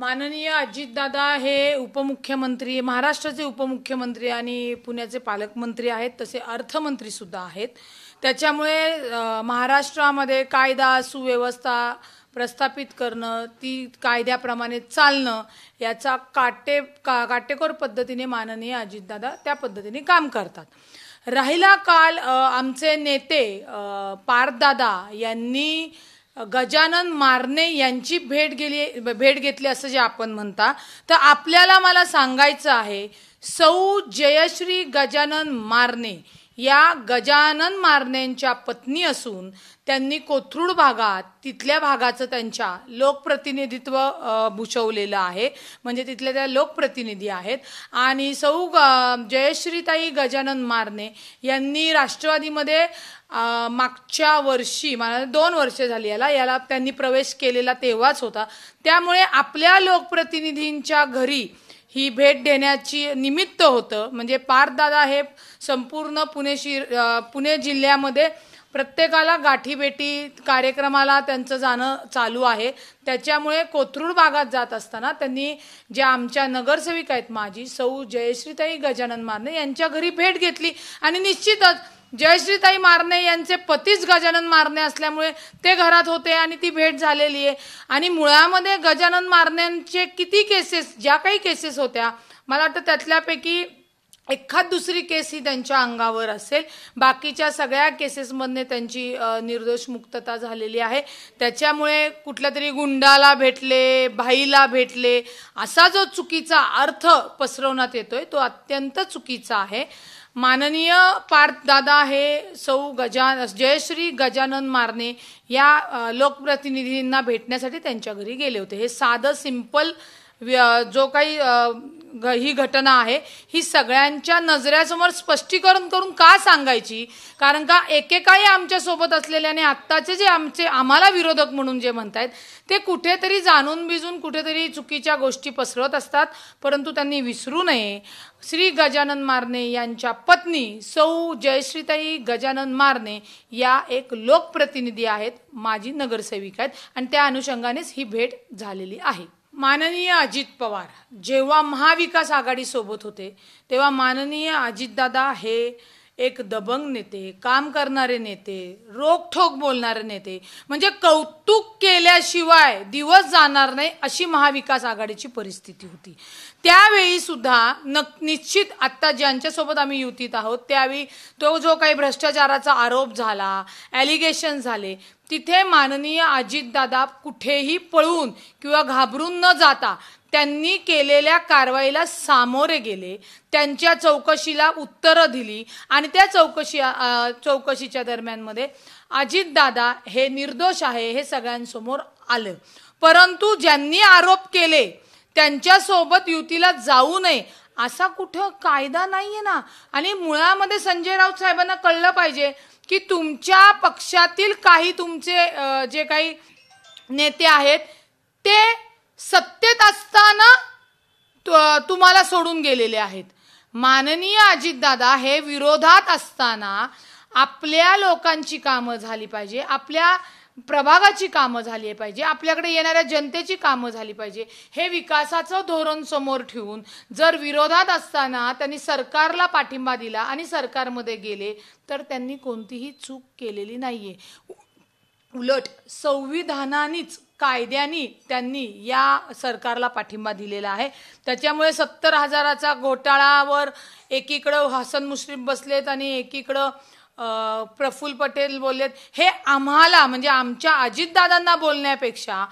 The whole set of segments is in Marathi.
माननीय अजितदादा हे उपमुख्यमंत्री महाराष्ट्राचे उपमुख्यमंत्री आणि पुण्याचे पालकमंत्री आहेत तसे अर्थमंत्रीसुद्धा आहेत त्याच्यामुळे महाराष्ट्रामध्ये कायदा सुव्यवस्था प्रस्थापित करणं ती कायद्याप्रमाणे चालणं याचा काटे का काटेकोर पद्धतीने माननीय अजितदादा त्या पद्धतीने काम करतात राहिला काल आमचे नेते पारदादा यांनी गजानन मारने यांची भेट गेली भेट घेतली असं जे आपण म्हणता तर आपल्याला मला सांगायचं आहे सौ जयश्री गजानन मारने या गजानन मारण्यांच्या पत्नी असून त्यांनी कोथरूड भागात तिथल्या भागाचं त्यांच्या लोकप्रतिनिधित्व भूषवलेलं आहे म्हणजे तिथल्या त्या लोकप्रतिनिधी आहेत आणि सौ ग जयश्रीताई गजानन मारणे यांनी राष्ट्रवादीमध्ये मागच्या वर्षी मला दोन वर्ष झाली याला याला त्यांनी प्रवेश केलेला तेव्हाच होता त्यामुळे आपल्या लोकप्रतिनिधींच्या घरी ही भेट देण्याची निमित्त होतं म्हणजे पारदादा हे संपूर्ण पुणे शिर पुणे जिल्ह्यामध्ये प्रत्येकाला गाठीभेटी कार्यक्रमाला त्यांचं जाणं चालू आहे त्याच्यामुळे कोथरूड भागात जात असताना त्यांनी ज्या आमच्या नगरसेविका आहेत माझी सौ जयश्रीताई गजानन मारने यांच्या घरी भेट घेतली आणि निश्चितच जयश्रीताई मारणे यांचे पतीच गजानन मारणे असल्यामुळे ते घरात होते आणि ती भेट झालेली आहे आणि मुळामध्ये गजानन मारण्यांचे किती केसेस ज्या काही केसेस होत्या मला वाटतं त्यातल्यापैकी एखाद दुसरी केस ही त्यांच्या अंगावर असेल बाकीच्या सगळ्या केसेसमधने त्यांची निर्दोष मुक्तता झालेली आहे त्याच्यामुळे कुठल्या तरी गुंडाला भेटले भाईला भेटले असा जो चुकीचा अर्थ पसरवण्यात येतोय तो अत्यंत चुकीचा आहे माननीय पार्थदादा हे सौ गजान जयश्री गजानन मारने या लोकप्रतिनिधींना भेटण्यासाठी त्यांच्या घरी गेले होते हे साधं सिंपल जो काही ही घटना आहे ही सगळ्यांच्या नजऱ्यासमोर स्पष्टीकरण करून का सांगायची कारण का एकेकाळी आमच्यासोबत असलेल्याने आत्ताचे जे आमचे आम्हाला विरोधक म्हणून जे म्हणतायत ते कुठेतरी जाणून बिजून कुठेतरी चुकीच्या गोष्टी पसरवत असतात परंतु त्यांनी विसरू नये श्री गजानन मारणे यांच्या पत्नी सौ जयश्रीताई गजानन मारणे या एक लोकप्रतिनिधी आहेत माजी नगरसेविका आहेत आणि त्या अनुषंगानेच ही भेट झालेली आहे माननीय अजित पवार जेव्हा महाविकास आघाडी सोबत होते तेव्हा माननीय अजितदादा हे एक दबंग नेते काम करणारे नेते रोखठोक बोलणारे नेते म्हणजे कौतुक केल्याशिवाय दिवस जाणार नाही अशी महाविकास आघाडीची परिस्थिती होती त्यावेळी सुद्धा न निश्चित आत्ता ज्यांच्यासोबत आम्ही युतीत आहोत त्यावेळी तो जो काही भ्रष्टाचाराचा आरोप झाला ॲलिगेशन झाले तिथे माननीय अजितदादा कुठेही पळून किंवा घाबरून न जाता त्यांनी केलेल्या कारवाईला सामोरे गेले त्यांच्या चौकशीला उत्तरं दिली आणि त्या चौकशी चौकशीच्या दरम्यानमध्ये अजितदादा हे निर्दोष आहे हे सगळ्यांसमोर आलं परंतु ज्यांनी आरोप केले त्यांच्यासोबत युतीला जाऊ नये असा कुठं कायदा नाही आहे ना आणि मुळामध्ये संजय राऊत साहेबांना कळलं पाहिजे की तुमच्या पक्षातील काही तुमचे जे काही नेते आहेत ते सत्तेत असताना तुम्हाला सोडून गेलेले आहेत माननीय अजितदादा हे विरोधात असताना आपल्या लोकांची कामं झाली पाहिजे आपल्या प्रभागाची कामं झाली पाहिजे आपल्याकडे येणाऱ्या जनतेची कामं झाली पाहिजे हे विकासाचं धोरण समोर ठेवून जर विरोधात असताना त्यांनी सरकारला पाठिंबा दिला आणि सरकारमध्ये गेले तर त्यांनी कोणतीही चूक केलेली नाही आहे उलट संविधानानेच कायद्यानी त्यांनी या सरकारला पाठिंबा दिलेला आहे त्याच्यामुळे सत्तर हजाराचा घोटाळावर एकीकडं हसन मुश्रीफ बसलेत आणि एकीकडं प्रफुल्ल पटेल बोललेत हे आम्हाला म्हणजे आमच्या अजितदादांना बोलण्यापेक्षा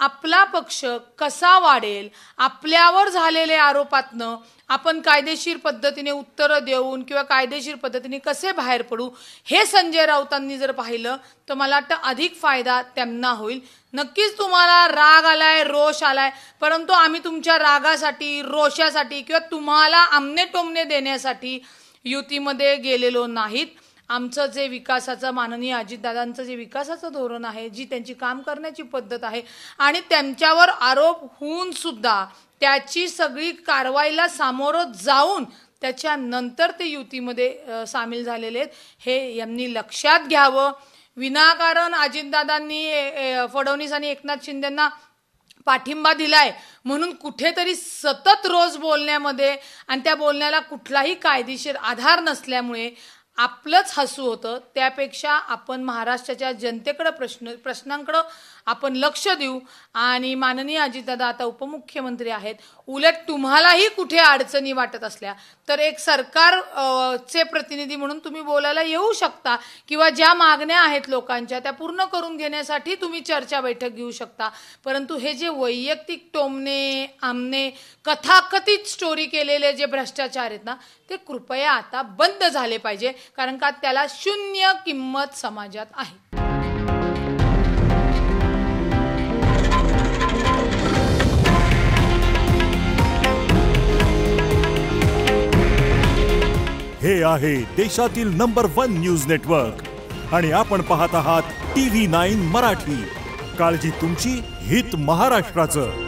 आपला पक्ष कसा वाढेल आपल्यावर झालेले आरोपातनं आपण कायदेशीर पद्धतीने उत्तरं देऊन किंवा कायदेशीर पद्धतीने कसे बाहेर पडू हे संजय राऊतांनी जर पाहिलं तर मला वाटतं अधिक फायदा त्यांना होईल नक्कीच तुम्हाला राग आलाय रोष आलाय परंतु आम्ही तुमच्या रागासाठी रोषासाठी किंवा तुम्हाला आमने टोमने देण्यासाठी युतीमध्ये गेलेलो नाहीत आमचं जे विकासाचं माननीय अजितदादांचं जे विकासाचं धोरण आहे जी त्यांची काम करण्याची पद्धत आहे आणि त्यांच्यावर आरोप होऊन सुद्धा त्याची सगळी कारवाईला सामोरं जाऊन त्याच्यानंतर ते युतीमध्ये सामील झालेले आहेत हे यांनी लक्षात घ्यावं विनाकारण अजितदादांनी फडणवीस आणि एकनाथ शिंदेंना पाठिंबा दिलाय म्हणून कुठेतरी सतत रोज बोलण्यामध्ये आणि त्या बोलण्याला कुठलाही कायदेशीर आधार नसल्यामुळे आपलंच हसू होतं त्यापेक्षा आपण महाराष्ट्राच्या जनतेकडं प्रश्न प्रश्नांकडं आपण लक्ष देऊ आणि माननीय अजितदादा आता उपमुख्यमंत्री आहेत उलट तुम्हालाही कुठे अडचणी वाटत असल्या तर एक सरकार चे प्रतिनिधी म्हणून तुम्ही बोलायला येऊ शकता किंवा ज्या मागण्या आहेत लोकांच्या त्या पूर्ण करून घेण्यासाठी तुम्ही चर्चा बैठक घेऊ शकता परंतु हे जे वैयक्तिक टोमणे आमने कथाकथित स्टोरी केलेले जे भ्रष्टाचार आहेत ना ते कृपया आता बंद झाले पाहिजे कारण का त्याला शून्य किंमत समाजात आहे हे आहे देशातील नंबर वन न्यूज नेटवर्क आणि आपण पाहत आहात टी व्ही नाईन मराठी काळजी तुमची हित महाराष्ट्राचं